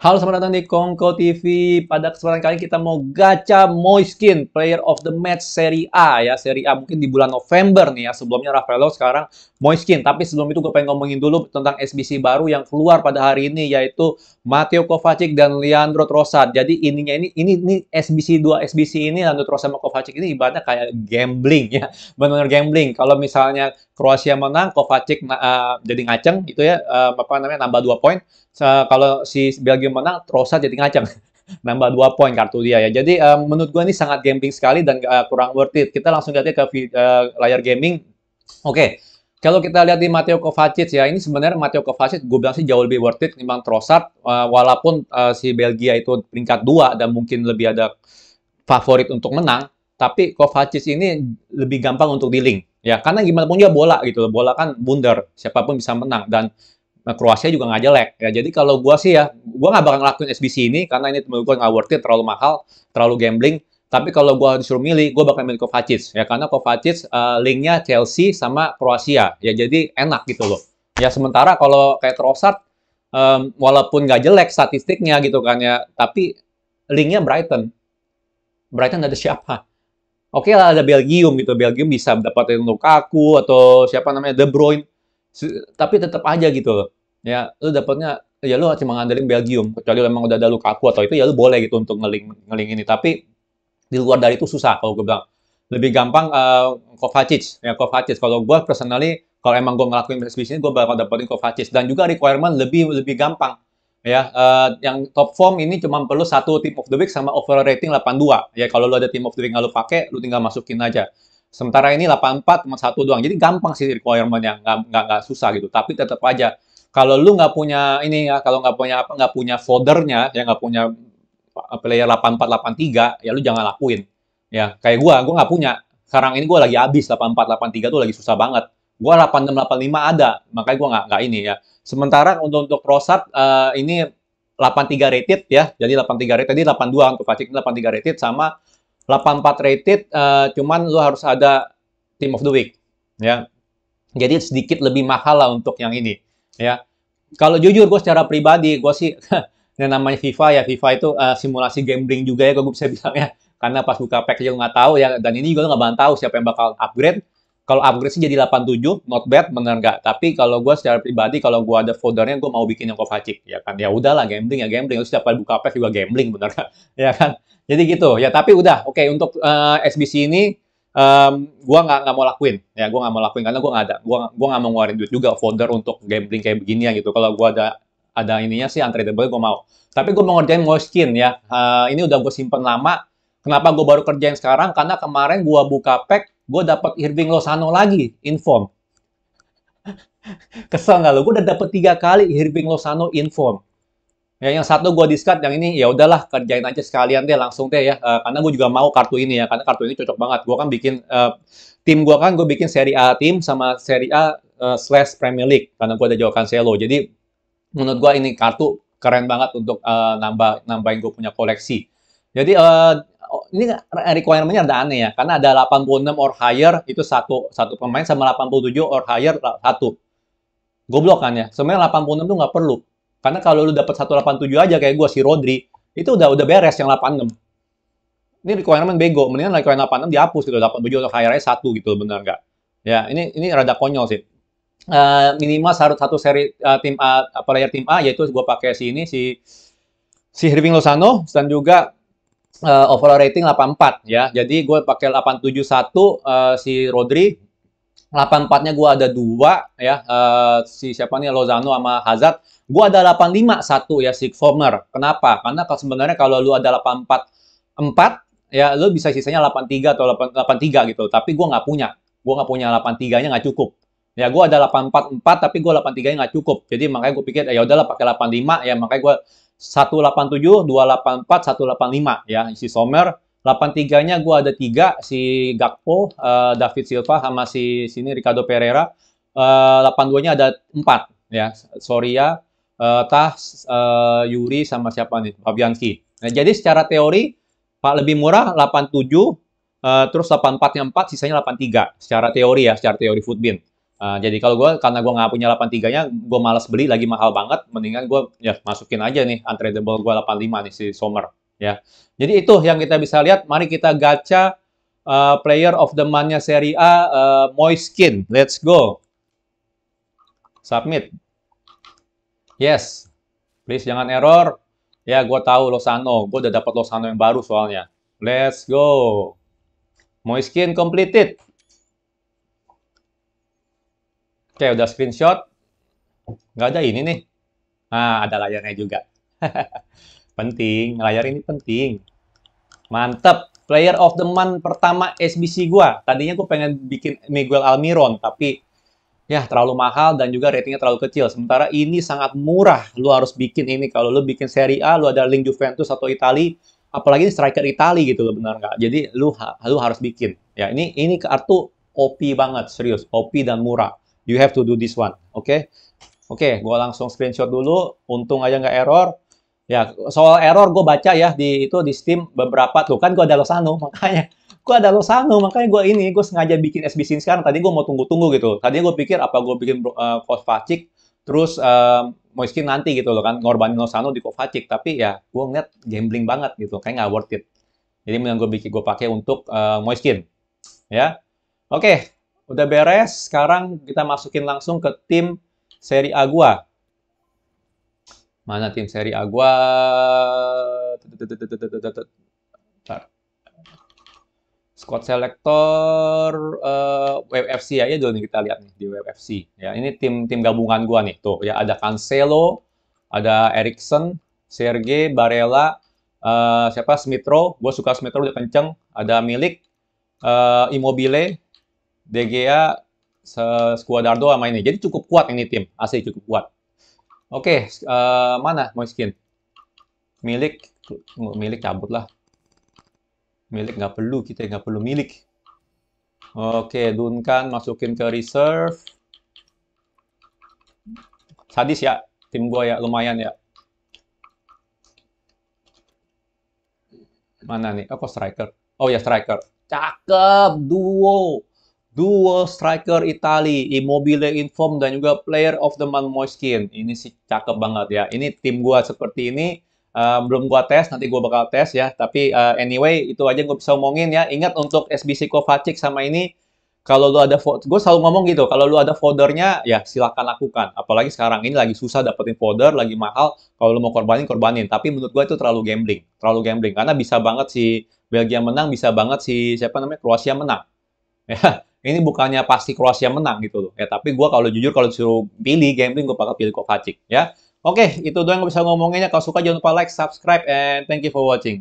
Halo, selamat datang di Kongko TV. Pada kesempatan kali ini kita mau gacha Moiskin, Player of the Match Serie A ya. Serie A mungkin di bulan November nih ya. Sebelumnya Rafaelo, sekarang Moiskin. Tapi sebelum itu gue pengen ngomongin dulu tentang SBC baru yang keluar pada hari ini yaitu Matteo Kovacic dan Leandro Trossard. Jadi ininya ini ini ini SBC dua SBC ini Leandro Trossard sama Kovacic ini ibaratnya kayak gambling ya. Benar-benar gambling. Kalau misalnya Kroasia menang, Kovacic uh, jadi ngaceng gitu ya, uh, apa namanya nambah dua poin. Uh, kalau si Belgia mana menang, Rosa jadi ngacang. Nambah dua poin kartu dia ya. Jadi uh, menurut gue ini sangat gambling sekali dan uh, kurang worth it. Kita langsung lihat ke uh, layar gaming. Oke. Okay. Kalau kita lihat di Mateo Kovacic ya, ini sebenarnya Mateo Kovacic gue bilang sih jauh lebih worth it memang Trossard. walaupun si Belgia itu peringkat 2 dan mungkin lebih ada favorit untuk menang, tapi Kovacic ini lebih gampang untuk di link ya karena gimana pun dia bola gitu bola kan bundar siapapun bisa menang dan Eh, Kroasia juga nggak jelek ya. Jadi kalau gue sih ya, gue nggak bakal ngelakuin SBC ini karena ini menurut gue nggak worth it, terlalu mahal, terlalu gambling. Tapi kalau gue disuruh milih, gue bakal milih Kovacic ya karena Kovacic uh, linknya Chelsea sama Kroasia ya. Jadi enak gitu loh. Ya sementara kalau kayak Trossard, um, walaupun nggak jelek statistiknya gitu kan ya, tapi linknya Brighton. Brighton ada siapa? Oke okay lah ada Belgium gitu, Belgium bisa dapatin Lukaku atau siapa namanya De Bruyne, tapi tetap aja gitu loh ya lu dapatnya ya lu cuma ngandelin Belgium kecuali memang udah ada luka Lukaku atau itu ya lu boleh gitu untuk ngeling ngeling ini tapi di luar dari itu susah kalau gue bilang lebih gampang uh, Kovacic ya Kovacic kalau gue personally kalau emang gue ngelakuin bisnis ini gue bakal dapetin Kovacic dan juga requirement lebih lebih gampang ya uh, yang top form ini cuma perlu satu team of the week sama overall rating 82 ya kalau lu ada team of the week nggak lu pakai lu tinggal masukin aja sementara ini 84 cuma satu doang jadi gampang sih requirement requirementnya nggak nggak susah gitu tapi tetap aja kalau lu nggak punya ini ya kalau nggak punya apa nggak punya foldernya ya nggak punya eh, player 8483 ya lu jangan lakuin ya kayak gua gua nggak punya sekarang ini gua lagi habis 8483 tuh lagi susah banget gua 8685 ada makanya gua nggak nggak ini ya sementara untuk untuk prosat uh, eh, ini 83 rated ya jadi 83 rated tadi 82 untuk kacik 83 rated sama 84 rated uh, cuman lu harus ada team of the week ya jadi sedikit lebih mahal lah untuk yang ini ya kalau jujur gue secara pribadi gue sih yang namanya FIFA ya FIFA itu uh, simulasi gambling juga ya gue bisa bilang ya karena pas buka pack juga nggak tahu ya dan ini juga nggak bakal tahu siapa yang bakal upgrade kalau upgrade sih jadi 87 not bad bener nggak tapi kalau gue secara pribadi kalau gue ada foldernya gue mau bikin yang Kovacic ya kan ya udahlah gambling ya gambling terus dapat buka pack juga gambling bener nggak? ya kan jadi gitu ya tapi udah oke okay, untuk uh, eh, SBC ini um, gue nggak nggak mau lakuin ya gue nggak mau lakuin karena gue nggak ada gue gue nggak mau ngeluarin duit juga folder untuk gambling kayak begini ya gitu kalau gue ada ada ininya sih antre untradeable gue mau tapi gue mau ngerjain Moleskine ya uh, ini udah gue simpen lama kenapa gue baru kerjain sekarang karena kemarin gue buka pack gue dapat Irving Lozano lagi inform kesel nggak lo gue udah dapat tiga kali Irving Lozano inform Ya, yang satu gue discard, yang ini ya udahlah kerjain aja sekalian deh langsung deh ya. Uh, karena gue juga mau kartu ini ya, karena kartu ini cocok banget. Gue kan bikin uh, tim gue kan gue bikin seri A tim sama seri A uh, slash Premier League karena gue ada jawab Cancelo. Jadi menurut gue ini kartu keren banget untuk uh, nambah nambahin gue punya koleksi. Jadi uh, ini requirement-nya ada aneh ya, karena ada 86 or higher itu satu satu pemain sama 87 or higher satu. Goblok kan ya. Sebenarnya 86 tuh nggak perlu karena kalau lu dapat 187 aja kayak gue si Rodri, itu udah udah beres yang 86. Ini requirement bego, mendingan requirement 86 dihapus gitu, 87 atau hire 1 gitu benar nggak? Ya, ini ini rada konyol sih. Uh, minimal harus satu seri uh, tim A eh, player tim A yaitu gue pakai si ini si si Irving Lozano dan juga uh, overall rating 84 ya. Jadi gue pakai 871 uh, si Rodri 84 empatnya gue ada dua ya uh, si siapa nih Lozano sama Hazard gue ada delapan lima satu ya si former kenapa karena kalau sebenarnya kalau lu ada delapan empat empat ya lu bisa sisanya delapan tiga atau delapan tiga gitu tapi gue nggak punya gue nggak punya 83 nya nggak cukup ya gue ada delapan empat empat tapi gue 83 nya nggak cukup jadi makanya gue pikir eh, ya udahlah pakai lima ya makanya gue satu delapan lima ya si Sommer 83-nya gue ada tiga si Gakpo, uh, David Silva sama si sini Ricardo Pereira. Uh, eh, 82-nya ada empat ya. Soria, uh, eh, Tas, uh, Yuri sama siapa nih? Fabianski. Nah, jadi secara teori Pak lebih murah 87 uh, terus 84-nya empat, sisanya 83 secara teori ya, secara teori Footbin. Uh, jadi kalau gue, karena gue nggak punya 83-nya, gue malas beli lagi mahal banget, mendingan gue ya masukin aja nih untradeable gue 85 nih si Sommer ya. Jadi itu yang kita bisa lihat. Mari kita gacha uh, player of the month-nya Serie A uh, eh, Moiskin. Let's go. Submit. Yes. Please jangan error. Ya, gue tahu Losano. Oh, gue udah dapat Losano yang baru soalnya. Let's go. Moiskin completed. Oke, udah screenshot. Gak ada ini nih. Nah, ada layarnya juga. Penting, layar ini penting. Mantep. Player of the month pertama SBC gua. Tadinya gua pengen bikin Miguel Almiron, tapi ya terlalu mahal dan juga ratingnya terlalu kecil. Sementara ini sangat murah. Lu harus bikin ini. Kalau lu bikin Serie A, lu ada link Juventus atau Itali, apalagi ini striker Itali gitu loh benar nggak? Jadi lu ha lu harus bikin. Ya ini ini kartu OP banget serius, OP dan murah. You have to do this one. Oke. Okay? Oke, okay, gua langsung screenshot dulu. Untung aja nggak error. Ya, soal error gue baca ya di itu di Steam beberapa tuh kan gue ada losano makanya gue ada losano makanya gue ini gue sengaja bikin SBC sekarang tadi gue mau tunggu-tunggu gitu tadi gue pikir apa gue bikin uh, eh, Kovacic terus uh, nanti gitu loh kan ngorbanin losano di Kovacic tapi ya gue ngeliat gambling banget gitu kayak nggak worth it jadi yang gue bikin gue pakai untuk uh, Moiskin ya oke okay, udah beres sekarang kita masukin langsung ke tim seri A gue Mana tim seri A gua? Squad selector uh, eh, WFC ya, ya dulu nih kita lihat nih di WFC. Ya, ini tim tim gabungan gua nih. Tuh, ya ada Cancelo, ada Erikson, Serge, Barella, uh, siapa Smithro, gua suka Smithro udah kenceng, ada Milik, uh, Immobile, DGA Squadardo sama ini. Jadi cukup kuat ini tim, asli cukup kuat. Oke, okay, uh, eh, mana Moiskin? Milik, milik cabut lah. Milik nggak perlu, kita nggak perlu milik. Oke, okay, Duncan masukin ke reserve. Sadis ya, tim gue ya, lumayan ya. Mana nih? Oh, striker? Oh ya, striker. Cakep, duo duo striker Itali, Immobile Inform dan juga Player of the Month Moiskin. Ini sih cakep banget ya. Ini tim gua seperti ini uh, belum gua tes, nanti gua bakal tes ya. Tapi uh, anyway itu aja gua bisa omongin ya. Ingat untuk SBC Kovacic sama ini kalau lu ada gue selalu ngomong gitu, kalau lu ada foldernya ya silakan lakukan. Apalagi sekarang ini lagi susah dapetin folder, lagi mahal. Kalau lu mau korbanin korbanin, tapi menurut gue itu terlalu gambling, terlalu gambling karena bisa banget si Belgia menang, bisa banget si siapa namanya Kroasia menang. Ya, ini bukannya pasti Kroasia menang gitu loh. Ya tapi gue kalau jujur kalau disuruh pilih game ini gue bakal pilih Kovacic ya. Oke, itu doang yang bisa ngomongnya Kalau suka jangan lupa like, subscribe, and thank you for watching.